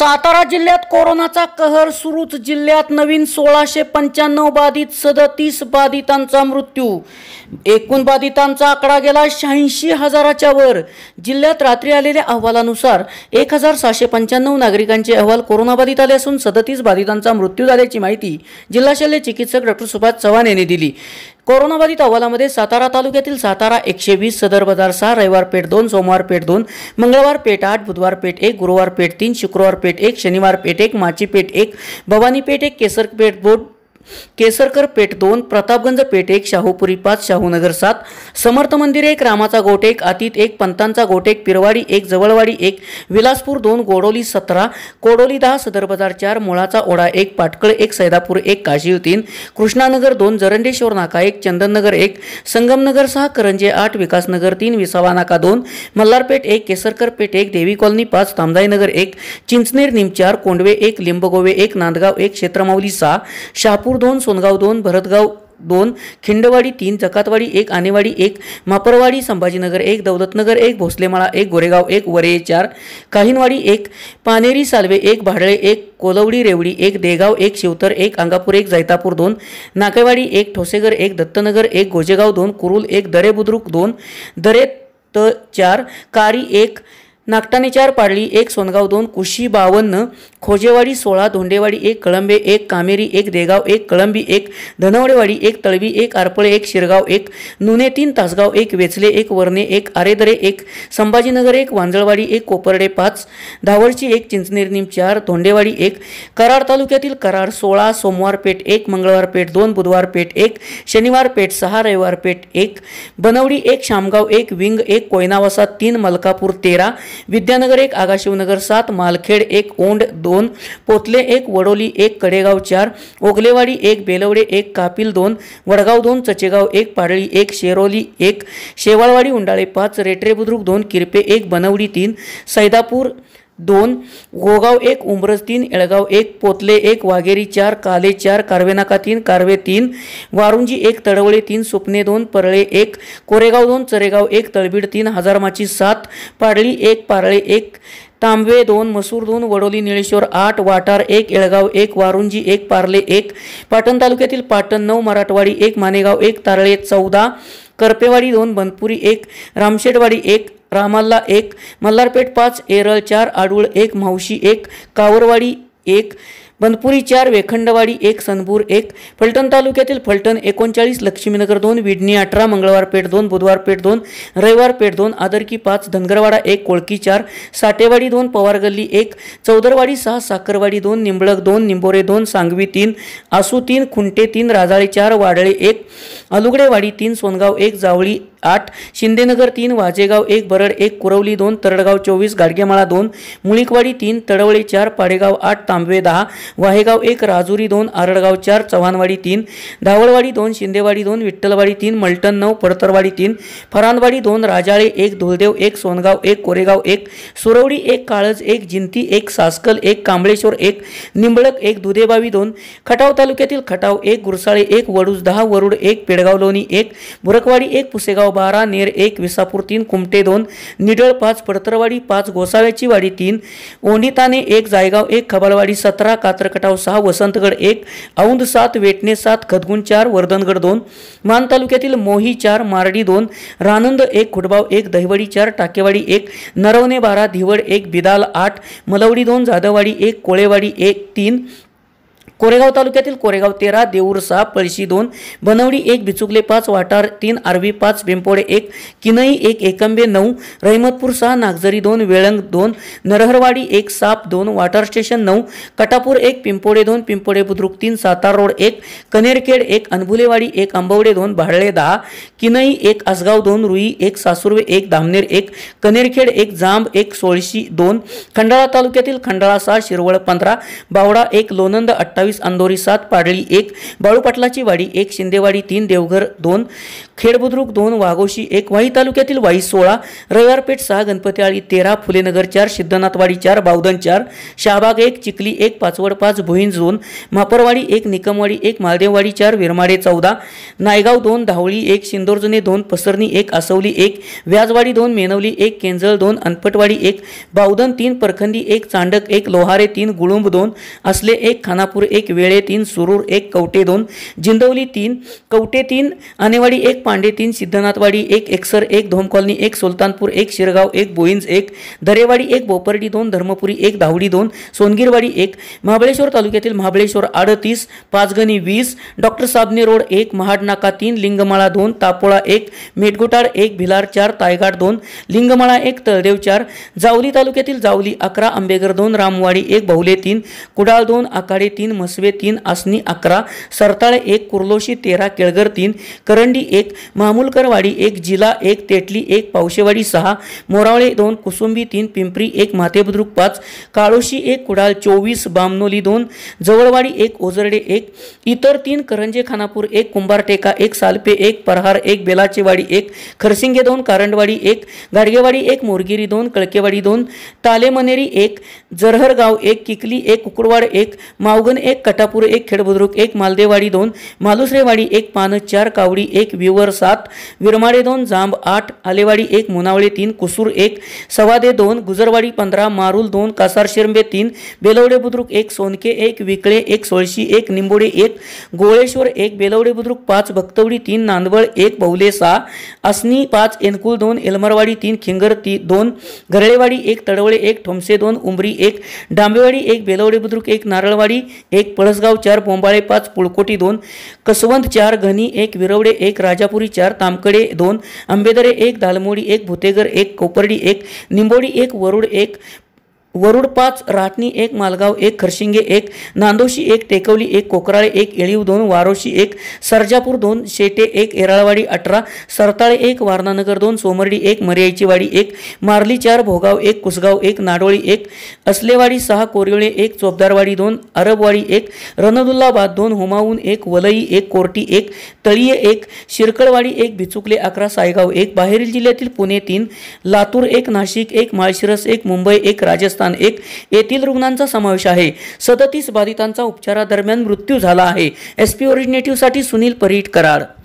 सातारा जिल्ह्यात कोरोनाचा कहर सुरूच जिल्ह्यात नवीन सोळाशे पंच्याण्णव बाधित सदतीस बाधितांचा मृत्यू एकूण बाधितांचा आकडा गेला शहाऐंशी हजाराच्या वर जिल्ह्यात रात्री आलेल्या अहवालानुसार एक हजार सहाशे पंच्याण्णव नागरिकांचे अहवाल कोरोनाबाधित आले असून सदतीस बाधितांचा मृत्यू झाल्याची माहिती जिल्हा शल्य चिकित्सक डॉक्टर सुभाष चव्हाण यांनी दिली कोरोनाबाधित अहवालामध्ये सातारा तालुक्यातील सातारा एकशे वीस सदर बाजार सहा रविवार पेठ दोन सोमवार पेठ दोन मंगळवार पेठ आठ बुधवार पेठ एक गुरुवार पेठ तीन शुक्रवार पेठ एक शनिवार पेठ एक माची पेठ एक भवानी पेठ एक केसर पेठ दोन केसरकर पेठ दोन प्रतापगंज पेठ एक शाहूपुरी पाच शाहूनगर सात समर्थ मंदिर एक रामाचा गोट एक आतीत एक पंतांचा गोट एक पिरवाडी एक जवळवाडी एक विलासपूर दोन गोडोली सतरा कोडोली दहा सदर बाजार चार मुळाचा ओढा एक पाटकळ एक सैदापूर एक काशीव तीन कृष्णानगर दोन जरंडेश्वर नाका एक चंदननगर एक संगमनगर सहा करंजे आठ विकासनगर तीन विसावा नाका दोन मल्हारपेठ एक केसरकर पेठ एक देवी कॉलनी पाच तामदाईनगर एक चिंचनेर निमचार कोंडवे एक लिंबगोवे एक नांदगाव एक क्षेत्रमावली सहा शाहपूर लातूर दोन सोनगाव दोन भरतगाव दोन खिंडवाडी तीन जकातवाडी एक आनेवाडी एक मापरवाडी संभाजीनगर एक दौलतनगर एक भोसलेमाळा एक गोरेगाव एक वरे चार काहीनवाडी एक पानेरी सालवे एक भाडळे एक कोलवडी रेवडी एक देगाव एक शिवतर एक अंगापूर एक जैतापूर दोन नाकेवाडी एक ठोसेगर एक दत्तनगर एक गोजेगाव दोन कुरुल एक दरे बुद्रुक दोन दरे त चार कारी एक नागटाने चार पाडली एक सोनगाव दोन कुशी बावन्न खोजेवाडी सोळा धोंडेवाडी एक कळंबे एक कामेरी एक देगाव एक कळंबी एक धनवडेवाडी एक तळवी एक आरपळे एक शिरगाव एक नुने तीन तासगाव एक वेचले एक वरणे एक आरेदरे एक संभाजीनगर एक वांजळवाडी एक कोपर्डे पाच धावडची एक चिंचनेरनीम चार धोंडेवाडी एक कराड तालुक्यातील कराड सोळा सोमवार पेठ एक मंगळवार पेठ दोन बुधवार पेठ एक शनिवार पेठ सहा रविवार पेठ एक बनवडी एक शामगाव एक विंग एक कोयनावासा तीन मलकापूर तेरा विद्यानगर एक आगाशिवनगर सात मालखेड एक ओंड दोन पोतले एक वडोली एक कडेगाव चार ओगलेवाडी एक बेलवडे एक कापिल दोन वडगाव दोन चचेगाव एक पाडळी एक शेरोली एक शेवाळवाडी उंडाळे पाच रेटरे बुद्रुक दोन किरपे एक बनवडी तीन सैदापूर दोन गोगाव एक उंबरज तीन एळगाव एक पोतले एक वाघेरी चार काले चार कारवेनाका तीन कारवे तीन वारुंजी एक तडवळे तीन सुपणे दोन परळे एक कोरेगाव दोन चरेगाव एक तळबीड तीन हजारमाची सात पाडळी एक पारळे एक तांबवे दोन मसूर दोन वडोली निळेश्वर आठ वाटार एक येळगाव एक वारुंजी एक पारले एक पाटण तालुक्यातील पाटण नऊ मराठवाडी एक मानेगाव एक तारळे चौदा करपेवाडी दोन बनपुरी एक रामशेडवाडी एक रामाल्ला एक मल्हारपेठ पाच एरळ चार आडूळ एक मावशी एक कावरवाडी एक बनपुरी चार वेखंडवाडी एक सनपूर एक फलटण तालुक्यातील फलटण एकोणचाळीस लक्ष्मीनगर दोन विडणी अठरा मंगळवार पेठ दोन बुधवार पेठ दोन रविवार पेठ दोन आदरकी पाच धनगरवाडा एक कोळकी चार साटेवाडी दोन पवारगल्ली एक चौदरवाडी सहा साखरवाडी दोन निंबळक दोन निंबोरे दोन सांगवी तीन आसू तीन खुंटे तीन राजाळे चार वाडळे एक अलुगडेवाडी तीन सोनगाव एक जावळी आठ शिंदेनगर तीन वाजेगाव एक बरड एक कुरवली दोन तरडगाव चोवीस गाडगेमाळा दोन मुळिकवाडी तीन तडवळे चार पाडेगाव आठ तांबवे दहा वाहेगाव एक राजुरी दोन आरडगाव चार चव्हाणवाडी तीन धावळवाडी दोन शिंदेवाडी दोन विठ्ठलवाडी तीन मलटण नऊ पडतरवाडी तीन फरांदवाडी दोन राजाळे एक धुळदेव एक सोनगाव एक कोरेगाव एक सुरवडी एक काळज एक जिंती एक सासकल एक कांबळेश्वर एक निंबळक एक दुधेबावी दोन खटाव तालुक्यातील खटाव एक गुरसाळे एक वडूज दहा वरुड एक पेडगाव लोणी एक बुरकवाडी एक पुसेगाव गाव बारा नेर एक विसापूर तीन कुमटे दोन निडळ पाच पडतरवाडी पाच गोसाव्याची वाडी तीन ओनिताने एक जायगाव एक खबालवाडी सतरा कात्रकटाव सहा वसंतगड एक औंध सात वेटणे सात खदगुण चार वर्धनगड दोन मान तालुक्यातील मोही चार मारडी दोन रानंद एक खुटबाव एक दहिवडी चार टाकेवाडी एक नरवणे बारा धिवड एक बिदाल आठ मलवडी दोन जाधववाडी एक कोळेवाडी एक तीन कोरेगाव तालुक्यातील कोरेगाव तेरा देऊर सहा पळशी दोन बनवडी एक बिचुकले पाच वाटार तीन आरवी पाच बेंपोडे एक किनई एक एकंबे नऊ रहिमतपूर सहा नागझरी दोन वेळंग दोन नरहरवाडी एक साप दोन वाटार स्टेशन नऊ कटापूर एक पिंपोडे दोन पिंपोडे बुद्रुक तीन सातार रोड एक कनेरखेड एक अनभुलेवाडी एक आंबवडे दोन भाळळे दहा किनई एक आसगाव दोन रुई एक सासुर्वे एक धामनेर एक कनेरखेड एक जांब एक सोळशी दोन खंडाळा तालुक्यातील खंडाळा सहा शिरवळ पंधरा बावडा एक लोनंद अठ्ठावीस बावीस अंदोरी सात पाडळी एक बाळूपाटलाची वाडी एक शिंदेवाडी तीन देवघर दोन खेडबुद्रुक दोन वाघोशी एक वाई तालुक्यातील वाई सोळा रविवारपेठ सहा गणपतीआळी तेरा फुलेनगर चार सिद्धनाथवाडी चार बावधन चार शाहबाग एक चिखली एक पाचवड पाच भुईंज दोन मापरवाडी एक निकमवाडी एक मालदेववाडी चार विरमाडे चौदा नायगाव दोन धावळी एक सिंदोरजुने दोन पसरणी एक आसवली एक व्याजवाडी दोन मेनवली एक केंजळ दोन अनपटवाडी एक बावधन तीन परखंदी एक चांडक एक लोहारे तीन गुळुंब दोन असले एक खानापूर एक वेळे तीन सुरूर एक कवटे दोन जिंदवली तीन कवटे तीन आणेवाडी एक पांडे तीन सिद्धनाथवाडी एक एक्सर एक धोम कॉलनी एक सुलतानपूर एक शिरगाव एक बोईंज एक दरेवाडी एक बोपर्डी दोन धर्मपुरी एक धावडी दोन सोनगीरवाडी एक महाबळेश्वर तालुक्यातील महाबळेश्वर अडतीस पाचगणी वीस डॉक्टर साबने रोड एक महाडनाका तीन लिंगमाळा दोन तापोळा एक मेटगुटाळ एक भिलार चार तायगाड दोन लिंगमाळा एक तळदेव चार जावली तालुक्यातील जावली अकरा आंबेगर दोन रामवाडी एक बहुले तीन कुडाळ दोन आकाडे तीन म्हसवे तीन आसनी अकरा सरताळे एक कुर्लोशी तेरा केळगर तीन करंडी एक मामूलकरवाडी एक जिला एक तेटली एक पावशेवाडी सहा मोरावळे दोन कुसुंबी तीन पिंपरी एक माथेबुद्रुक पाच काळोशी एक कुडाळ चोवीस बामनोली दोन जवळवाडी एक ओझरडे एक इतर तीन करंजे खानापूर एक कुंभारटेका एक सालपे एक परहार एक बेलाचेवाडी एक खरसिंगे दोन कारंडवाडी एक गाडगेवाडी एक मोरगिरी दोन कळकेवाडी दोन तालेमनेरी एक जरहरगाव एक किकली एक कुकुडवाड एक मावगन एक कटापूर एक खेडबुद्रुक एक मालदेवाडी दोन मालुसरेवाडी एक पान चार कावडी एक विवर सात विरमाडे दोन जांब आठ आलेवाडी एक मुनावळे तीन कुसूर एक सवादे दोन गुजरवाडी पंधरा मारुल दोन कासार शिरंबे तीन बेलवडे बुद्रुक एक सोनके एक विकळे एक सोळशी एक निंबोडे एक गोळेश्वर एक बेलवडे बुद्रुक पाच भक्तवडी तीन नांदवळ एक बहुले सहा असनी पाच एनकुल दोन एलमरवाडी तीन खिंगर ती दोन घरळेवाडी एक तडवळे एक ठोमसे दोन उमरी एक डांबेवाडी एक बेलवडे बुद्रुक एक नारळवाडी एक पळसगाव चार बोंबाळे पाच पुळकोटी दोन कसवंत चार घनी एक विरवडे एक राजा पुरी चार तामकडे दोन आंबेदरे एक दालमोडी एक भुतेगर एक कोपर्डी एक निंबोडी एक वरुड एक वरुड पाच राहटणी एक मालगाव एक खरशिंगे एक नांदोशी एक टेकवली एक कोकराळे एक येळीव दोन वारोशी एक सरजापूर दोन शेटे एक येराळवाडी अठरा सरताळे एक वारणानगर दोन सोमर्डी एक मर्याईची एक मारली चार भोगाव एक कुसगाव एक नाडोळी एक असलेवाडी सहा कोरिवळे एक चोपदारवाडी दोन अरबवाडी एक रनदुल्लाबाद दोन होमाऊन एक वलई एक कोर्टी एक तळीये एक शिरकळवाडी एक भिचुकले अकरा सायगाव एक बाहेरील जिल्ह्यातील पुणे तीन लातूर एक नाशिक एक माळशिरस एक मुंबई एक राजस्थान स्थान एक येथील रुग्णांचा समावेश आहे सदतीस बाधितांचा उपचारादरम्यान मृत्यू झाला आहे एसपी पी साठी सुनील परीट कराड